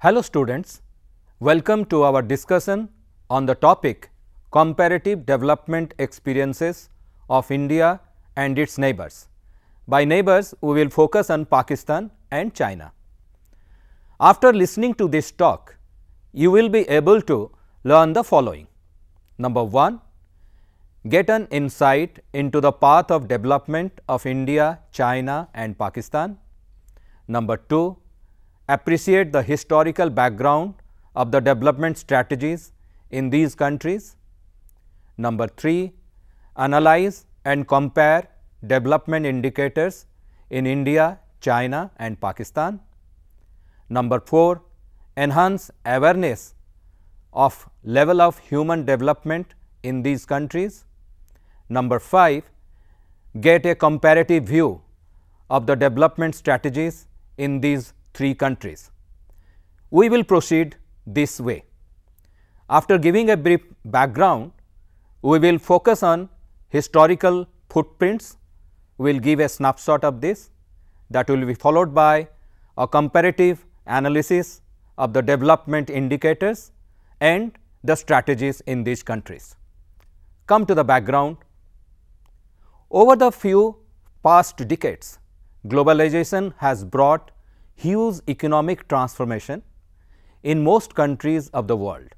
Hello students, welcome to our discussion on the topic Comparative Development Experiences of India and its neighbors. By neighbors, we will focus on Pakistan and China. After listening to this talk, you will be able to learn the following. Number 1. Get an insight into the path of development of India, China and Pakistan. Number 2 appreciate the historical background of the development strategies in these countries. Number 3, analyze and compare development indicators in India, China and Pakistan. Number 4, enhance awareness of level of human development in these countries. Number 5, get a comparative view of the development strategies in these three countries. We will proceed this way. After giving a brief background, we will focus on historical footprints, we will give a snapshot of this that will be followed by a comparative analysis of the development indicators and the strategies in these countries. Come to the background. Over the few past decades, globalization has brought huge economic transformation in most countries of the world.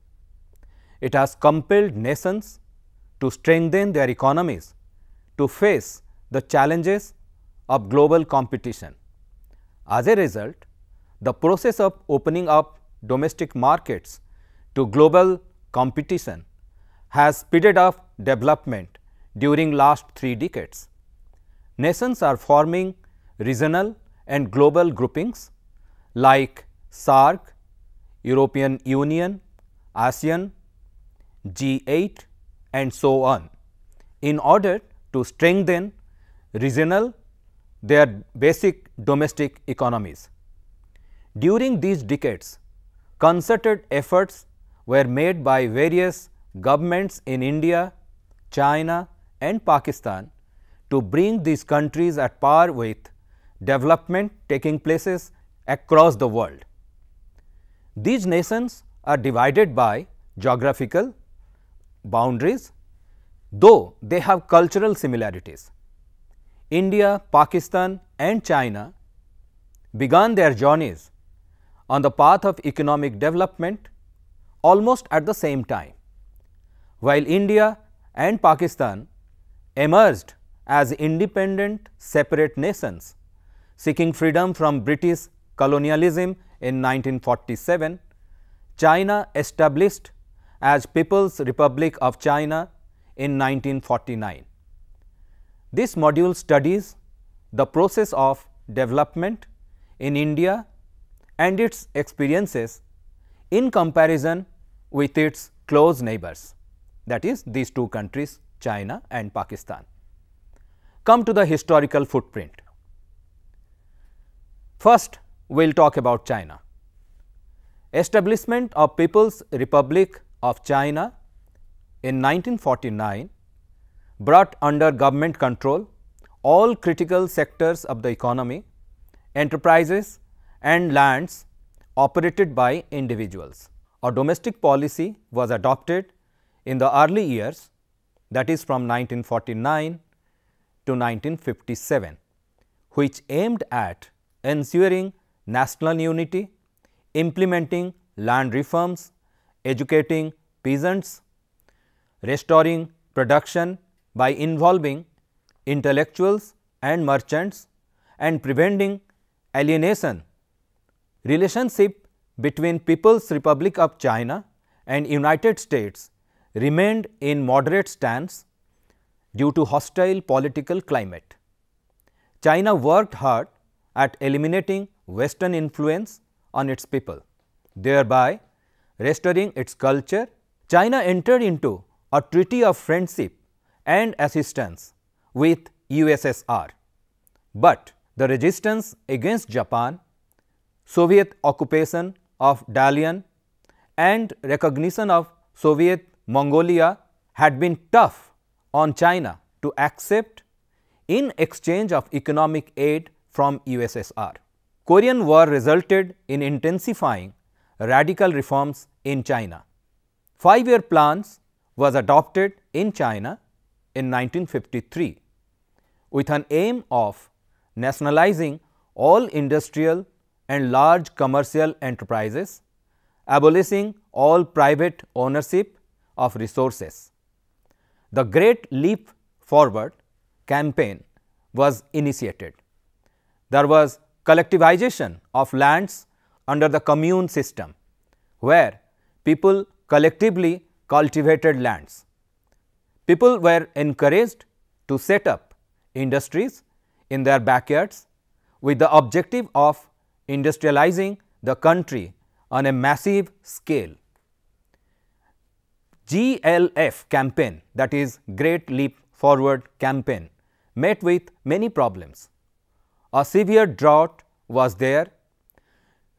It has compelled nations to strengthen their economies to face the challenges of global competition. As a result, the process of opening up domestic markets to global competition has speeded up development during last three decades. Nations are forming regional and global groupings like SARC, European Union, ASEAN, G8 and so on in order to strengthen regional their basic domestic economies. During these decades, concerted efforts were made by various governments in India, China and Pakistan to bring these countries at par with development taking places across the world. These nations are divided by geographical boundaries, though they have cultural similarities. India, Pakistan and China began their journeys on the path of economic development almost at the same time, while India and Pakistan emerged as independent separate nations seeking freedom from British colonialism in 1947, China established as People's Republic of China in 1949. This module studies the process of development in India and its experiences in comparison with its close neighbors that is these two countries China and Pakistan. Come to the historical footprint. First we will talk about China. Establishment of People's Republic of China in 1949 brought under government control all critical sectors of the economy, enterprises and lands operated by individuals. A domestic policy was adopted in the early years that is from 1949 to 1957, which aimed at ensuring national unity, implementing land reforms, educating peasants, restoring production by involving intellectuals and merchants and preventing alienation. Relationship between People's Republic of China and United States remained in moderate stance due to hostile political climate. China worked hard at eliminating Western influence on its people, thereby restoring its culture. China entered into a treaty of friendship and assistance with USSR, but the resistance against Japan, Soviet occupation of Dalian and recognition of Soviet Mongolia had been tough on China to accept in exchange of economic aid from USSR. Korean War resulted in intensifying radical reforms in China. Five-year plans was adopted in China in 1953 with an aim of nationalizing all industrial and large commercial enterprises, abolishing all private ownership of resources. The Great Leap Forward campaign was initiated. There was collectivization of lands under the commune system, where people collectively cultivated lands. People were encouraged to set up industries in their backyards with the objective of industrializing the country on a massive scale. GLF campaign that is Great Leap Forward campaign met with many problems a severe drought was there.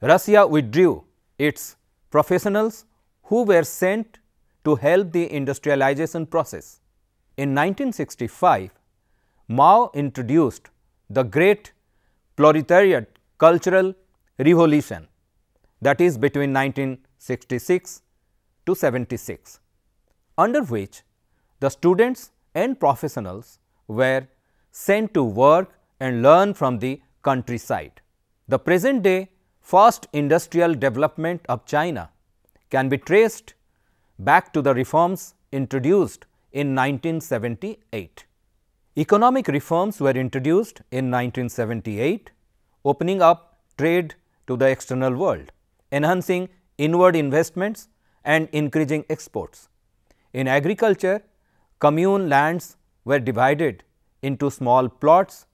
Russia withdrew its professionals who were sent to help the industrialization process. In 1965, Mao introduced the great proletariat cultural revolution that is between 1966 to 76, under which the students and professionals were sent to work and learn from the countryside. The present day first industrial development of China can be traced back to the reforms introduced in 1978. Economic reforms were introduced in 1978, opening up trade to the external world, enhancing inward investments and increasing exports. In agriculture, commune lands were divided into small plots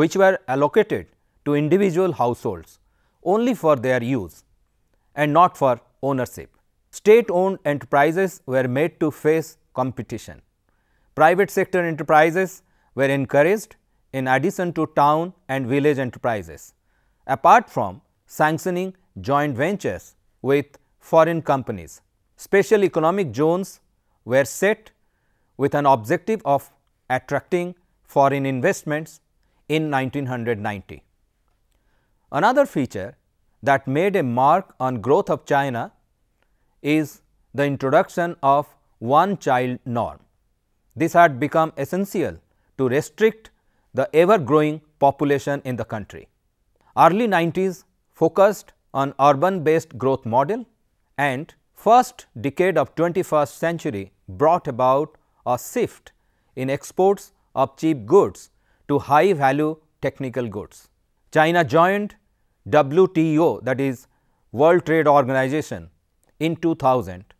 which were allocated to individual households only for their use and not for ownership. State owned enterprises were made to face competition. Private sector enterprises were encouraged in addition to town and village enterprises, apart from sanctioning joint ventures with foreign companies. Special economic zones were set with an objective of attracting foreign investments in 1990. Another feature that made a mark on growth of China is the introduction of one child norm. This had become essential to restrict the ever growing population in the country. Early 90s focused on urban based growth model and first decade of 21st century brought about a shift in exports of cheap goods to high value technical goods. China joined WTO that is World Trade Organization in 2000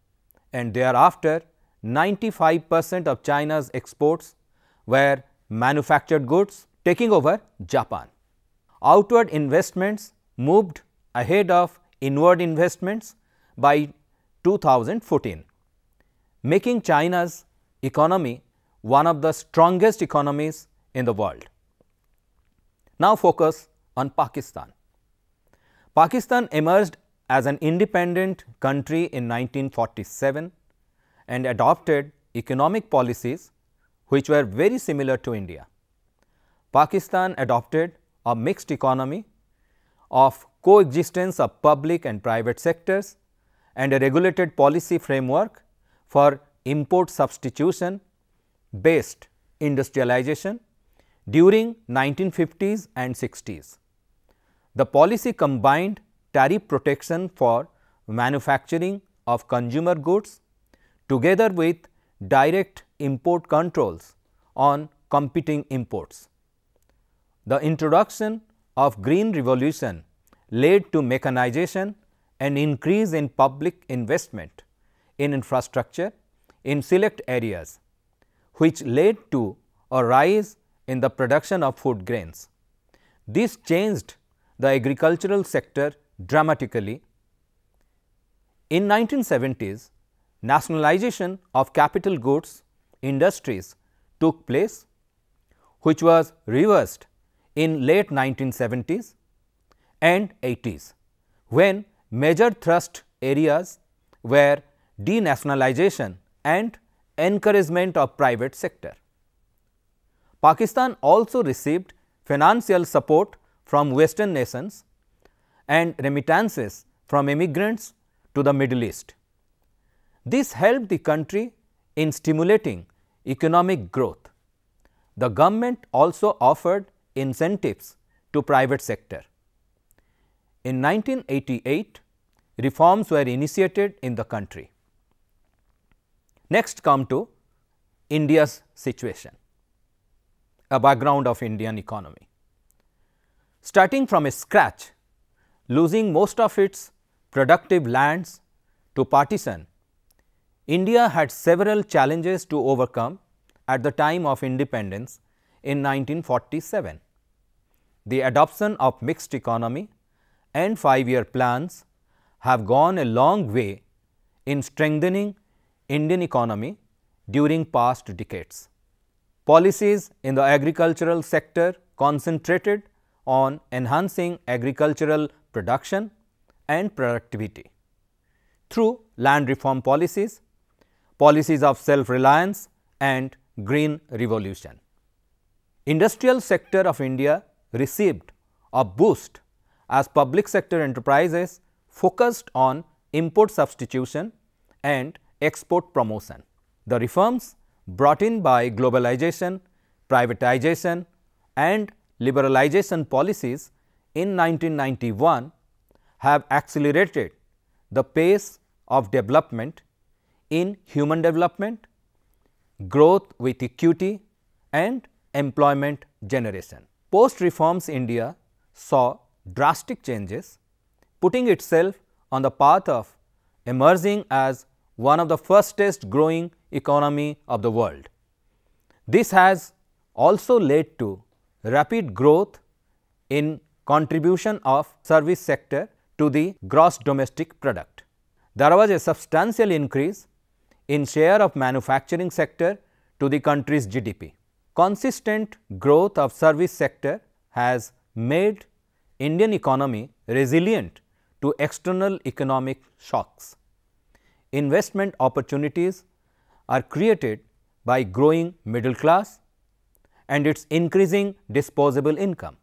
and thereafter 95 percent of China's exports were manufactured goods taking over Japan. Outward investments moved ahead of inward investments by 2014, making China's economy one of the strongest economies in the world. Now, focus on Pakistan. Pakistan emerged as an independent country in 1947 and adopted economic policies which were very similar to India. Pakistan adopted a mixed economy of coexistence of public and private sectors and a regulated policy framework for import substitution based industrialization during 1950s and 60s. The policy combined tariff protection for manufacturing of consumer goods together with direct import controls on competing imports. The introduction of green revolution led to mechanization and increase in public investment in infrastructure in select areas, which led to a rise in the production of food grains. This changed the agricultural sector dramatically. In 1970s, nationalization of capital goods industries took place, which was reversed in late 1970s and 80s, when major thrust areas were denationalization and encouragement of private sector. Pakistan also received financial support from western nations and remittances from immigrants to the Middle East. This helped the country in stimulating economic growth. The government also offered incentives to private sector. In 1988, reforms were initiated in the country. Next come to India's situation a background of Indian economy. Starting from a scratch, losing most of its productive lands to partition, India had several challenges to overcome at the time of independence in 1947. The adoption of mixed economy and five-year plans have gone a long way in strengthening Indian economy during past decades. Policies in the agricultural sector concentrated on enhancing agricultural production and productivity through land reform policies, policies of self-reliance and green revolution. Industrial sector of India received a boost as public sector enterprises focused on import substitution and export promotion. The reforms brought in by globalization, privatization and liberalization policies in 1991 have accelerated the pace of development in human development, growth with equity and employment generation. Post reforms India saw drastic changes, putting itself on the path of emerging as one of the fastest growing economy of the world. This has also led to rapid growth in contribution of service sector to the gross domestic product. There was a substantial increase in share of manufacturing sector to the country's GDP. Consistent growth of service sector has made Indian economy resilient to external economic shocks investment opportunities are created by growing middle class and its increasing disposable income.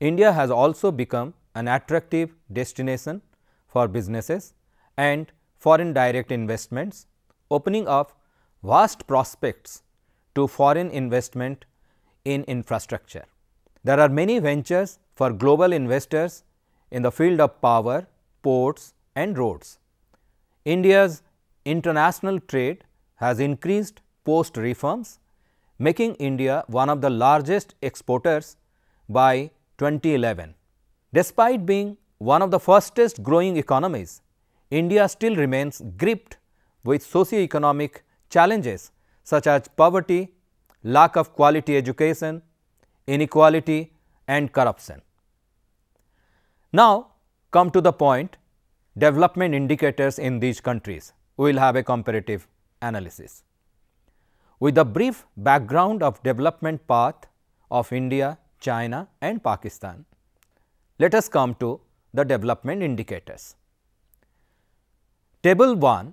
India has also become an attractive destination for businesses and foreign direct investments, opening up vast prospects to foreign investment in infrastructure. There are many ventures for global investors in the field of power, ports and roads. India's international trade has increased post reforms, making India one of the largest exporters by 2011. Despite being one of the fastest growing economies, India still remains gripped with socio-economic challenges such as poverty, lack of quality education, inequality and corruption. Now, come to the point development indicators in these countries. We will have a comparative analysis. With a brief background of development path of India, China and Pakistan, let us come to the development indicators. Table 1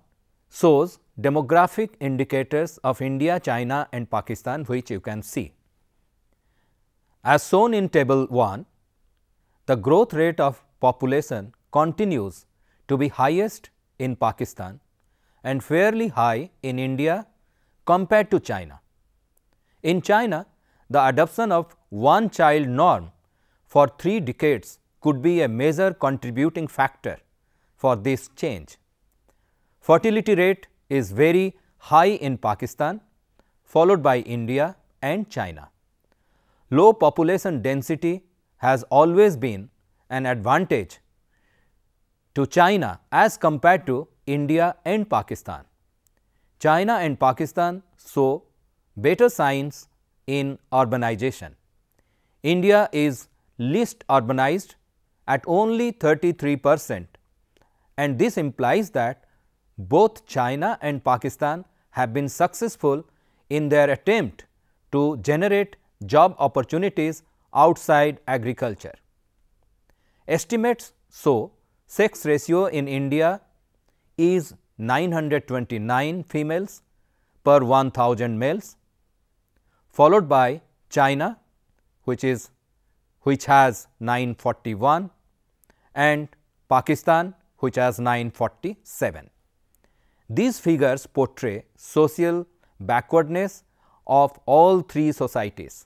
shows demographic indicators of India, China and Pakistan which you can see. As shown in table 1, the growth rate of population continues to be highest in Pakistan and fairly high in India compared to China. In China, the adoption of one child norm for three decades could be a major contributing factor for this change. Fertility rate is very high in Pakistan, followed by India and China. Low population density has always been an advantage to China as compared to India and Pakistan. China and Pakistan show better signs in urbanization. India is least urbanized at only 33 percent and this implies that both China and Pakistan have been successful in their attempt to generate job opportunities outside agriculture. Estimates show sex ratio in India is 929 females per 1000 males, followed by China which is which has 941 and Pakistan which has 947. These figures portray social backwardness of all three societies.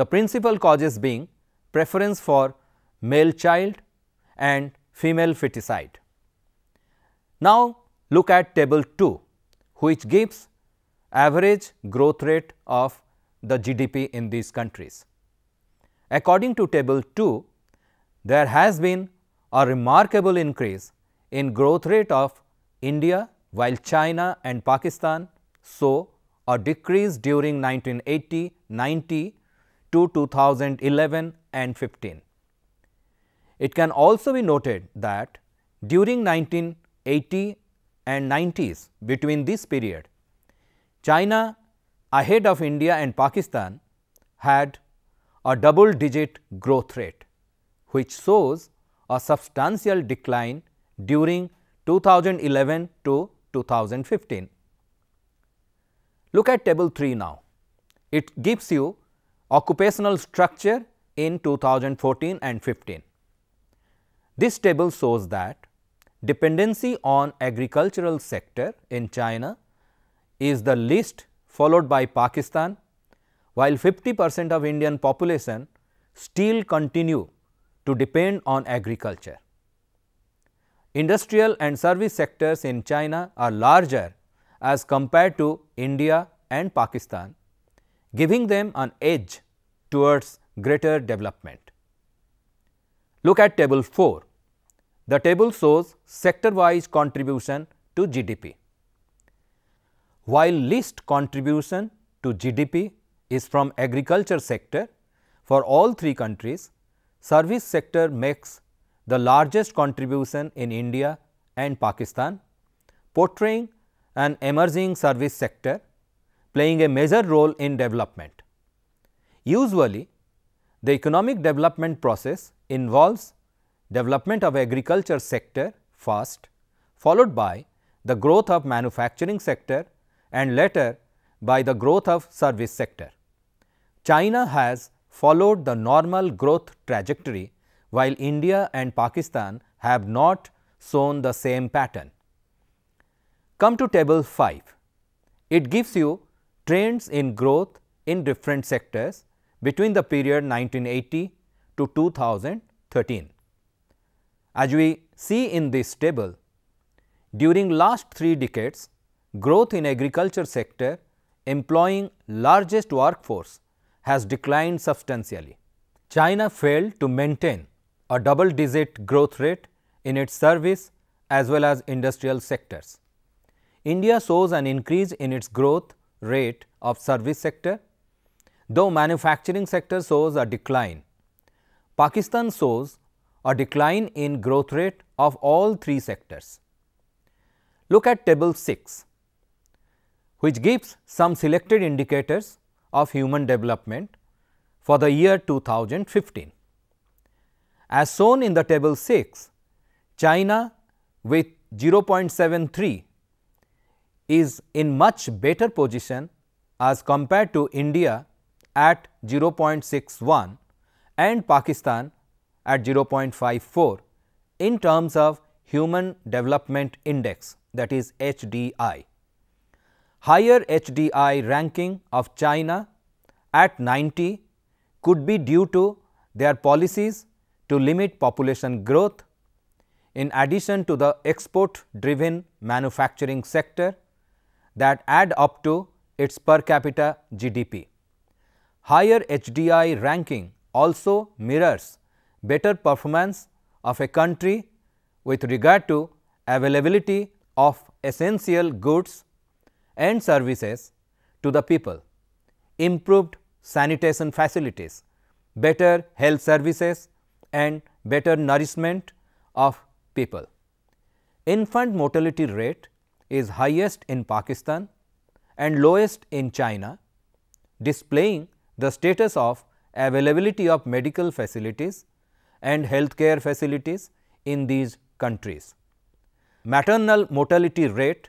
The principal causes being preference for male child and female feticide. Now, look at table 2 which gives average growth rate of the GDP in these countries. According to table 2, there has been a remarkable increase in growth rate of India while China and Pakistan saw a decrease during 1980, 90 to 2011 and 15. It can also be noted that during 1980 and 90s between this period, China ahead of India and Pakistan had a double digit growth rate, which shows a substantial decline during 2011 to 2015. Look at table 3 now. It gives you occupational structure in 2014 and 15. This table shows that dependency on agricultural sector in China is the least followed by Pakistan, while 50 percent of Indian population still continue to depend on agriculture. Industrial and service sectors in China are larger as compared to India and Pakistan, giving them an edge towards greater development. Look at table 4. The table shows sector wise contribution to GDP. While least contribution to GDP is from agriculture sector for all three countries, service sector makes the largest contribution in India and Pakistan, portraying an emerging service sector playing a major role in development. Usually, the economic development process involves development of agriculture sector first, followed by the growth of manufacturing sector and later by the growth of service sector. China has followed the normal growth trajectory while India and Pakistan have not shown the same pattern. Come to table 5. It gives you trends in growth in different sectors between the period 1980 to 2013. As we see in this table, during last three decades, growth in agriculture sector employing largest workforce has declined substantially. China failed to maintain a double digit growth rate in its service as well as industrial sectors. India shows an increase in its growth rate of service sector, though manufacturing sector shows a decline Pakistan shows a decline in growth rate of all three sectors. Look at table 6, which gives some selected indicators of human development for the year 2015. As shown in the table 6, China with 0.73 is in much better position as compared to India at 0.61 and Pakistan at 0.54 in terms of Human Development Index that is HDI. Higher HDI ranking of China at 90 could be due to their policies to limit population growth in addition to the export driven manufacturing sector that add up to its per capita GDP. Higher HDI ranking also mirrors better performance of a country with regard to availability of essential goods and services to the people, improved sanitation facilities, better health services and better nourishment of people. Infant mortality rate is highest in Pakistan and lowest in China, displaying the status of availability of medical facilities and healthcare facilities in these countries. Maternal mortality rate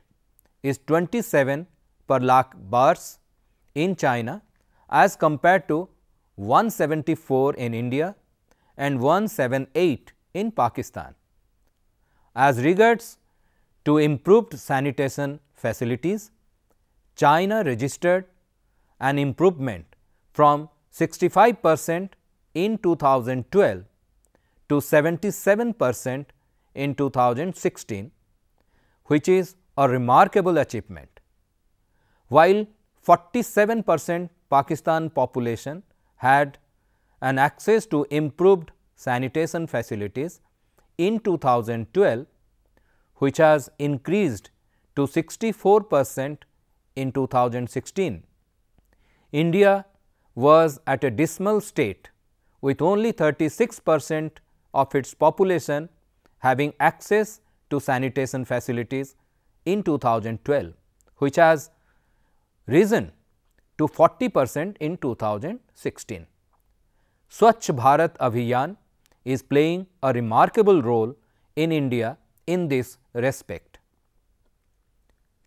is 27 per lakh births in China as compared to 174 in India and 178 in Pakistan. As regards to improved sanitation facilities, China registered an improvement from 65 percent in 2012 to 77 percent in 2016, which is a remarkable achievement. While 47 percent Pakistan population had an access to improved sanitation facilities in 2012, which has increased to 64 percent in 2016. India was at a dismal state with only 36 percent of its population having access to sanitation facilities in 2012, which has risen to 40 percent in 2016. Swachh Bharat Abhiyan is playing a remarkable role in India in this respect.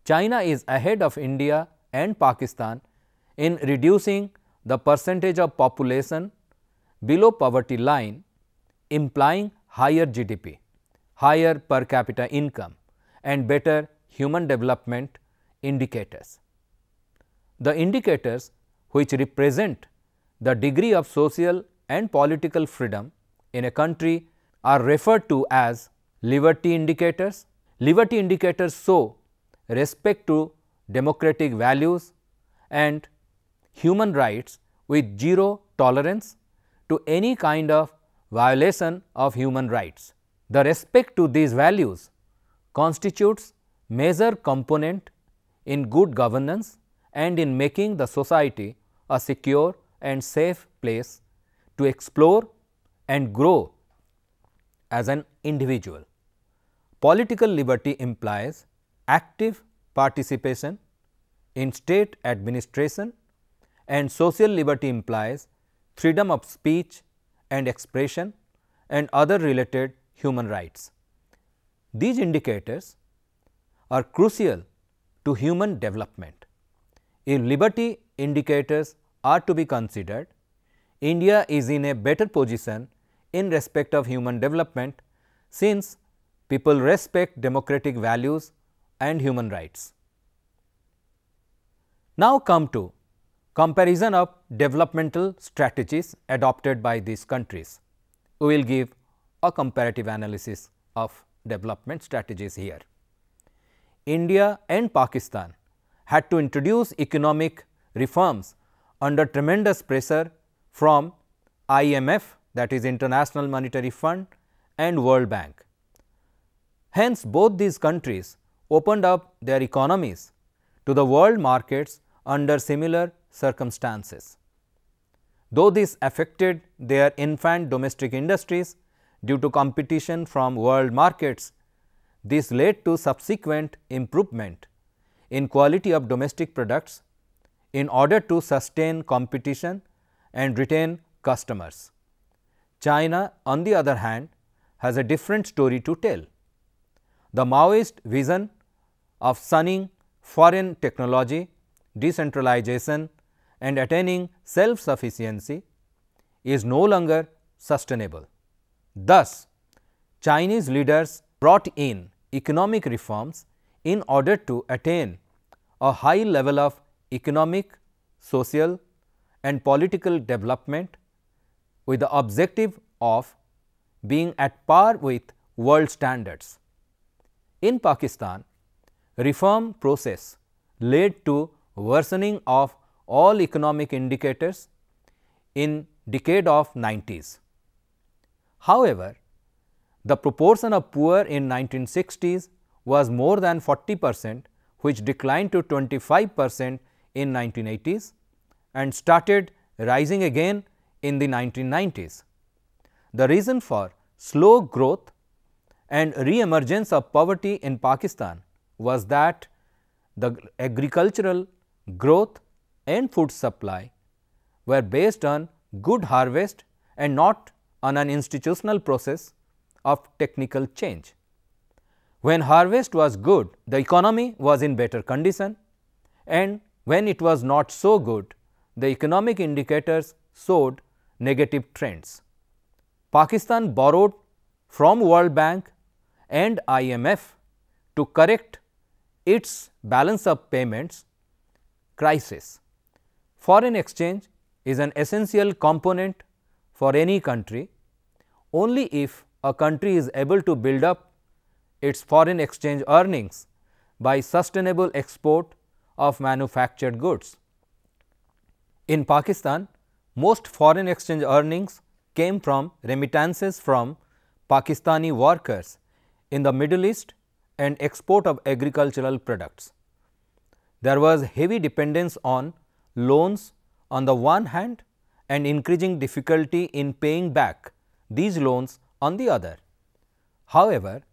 China is ahead of India and Pakistan in reducing the percentage of population below poverty line implying higher GDP, higher per capita income and better human development indicators. The indicators which represent the degree of social and political freedom in a country are referred to as liberty indicators. Liberty indicators show respect to democratic values and human rights with zero tolerance to any kind of violation of human rights. The respect to these values constitutes major component in good governance and in making the society a secure and safe place to explore and grow as an individual. Political liberty implies active participation in state administration and social liberty implies freedom of speech and expression and other related human rights. These indicators are crucial to human development. If liberty indicators are to be considered, India is in a better position in respect of human development since people respect democratic values and human rights. Now come to comparison of developmental strategies adopted by these countries. We will give a comparative analysis of development strategies here. India and Pakistan had to introduce economic reforms under tremendous pressure from IMF that is International Monetary Fund and World Bank. Hence, both these countries opened up their economies to the world markets under similar circumstances. Though this affected their infant domestic industries due to competition from world markets, this led to subsequent improvement in quality of domestic products in order to sustain competition and retain customers. China on the other hand has a different story to tell. The Maoist vision of sunning foreign technology, decentralization and attaining self sufficiency is no longer sustainable. Thus, Chinese leaders brought in economic reforms in order to attain a high level of economic, social and political development with the objective of being at par with world standards. In Pakistan, reform process led to worsening of all economic indicators in decade of 90s. However, the proportion of poor in 1960s was more than 40 percent which declined to 25 percent in 1980s and started rising again in the 1990s. The reason for slow growth and re-emergence of poverty in Pakistan was that the agricultural growth and food supply were based on good harvest and not on an institutional process of technical change. When harvest was good, the economy was in better condition and when it was not so good, the economic indicators showed negative trends. Pakistan borrowed from World Bank and IMF to correct its balance of payments crisis. Foreign exchange is an essential component for any country only if a country is able to build up its foreign exchange earnings by sustainable export of manufactured goods. In Pakistan, most foreign exchange earnings came from remittances from Pakistani workers in the Middle East and export of agricultural products. There was heavy dependence on loans on the one hand and increasing difficulty in paying back these loans on the other. However,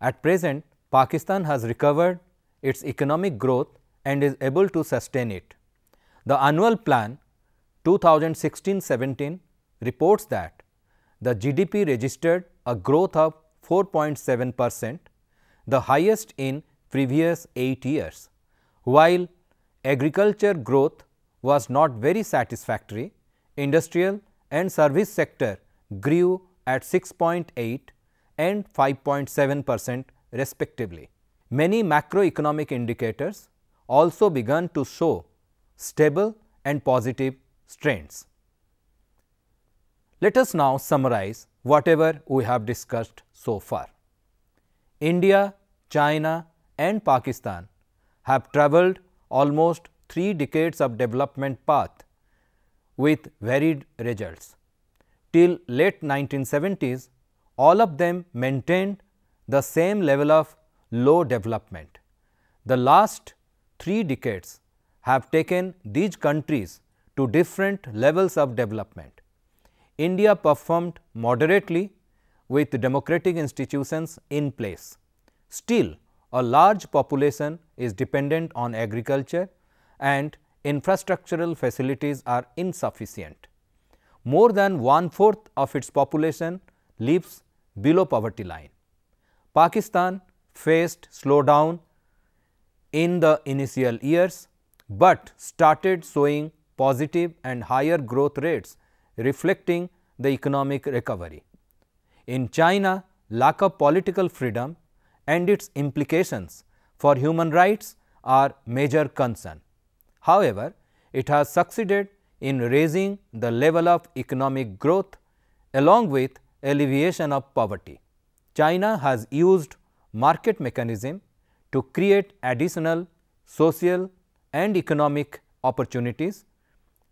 at present Pakistan has recovered its economic growth and is able to sustain it. The annual plan 2016-17 reports that the GDP registered a growth of 4.7 percent, the highest in previous 8 years, while agriculture growth was not very satisfactory, industrial and service sector grew at 6.8 and 5.7 percent respectively. Many macroeconomic indicators also began to show stable and positive trends. Let us now summarize whatever we have discussed so far. India, China and Pakistan have travelled almost three decades of development path with varied results. Till late 1970s, all of them maintained the same level of low development. The last three decades have taken these countries to different levels of development. India performed moderately with democratic institutions in place. Still, a large population is dependent on agriculture and infrastructural facilities are insufficient. More than one-fourth of its population lives below poverty line. Pakistan faced slowdown in the initial years, but started showing positive and higher growth rates reflecting the economic recovery. In China, lack of political freedom and its implications for human rights are major concern. However, it has succeeded in raising the level of economic growth along with alleviation of poverty. China has used market mechanism to create additional social and economic opportunities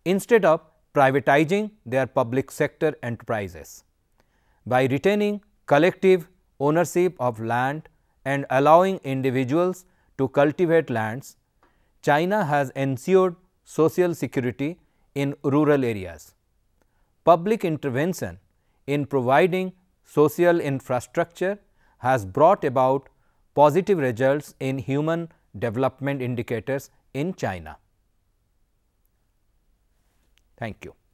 instead of privatizing their public sector enterprises. By retaining collective ownership of land and allowing individuals to cultivate lands, China has ensured social security in rural areas. Public intervention in providing social infrastructure has brought about positive results in human development indicators in China. Thank you.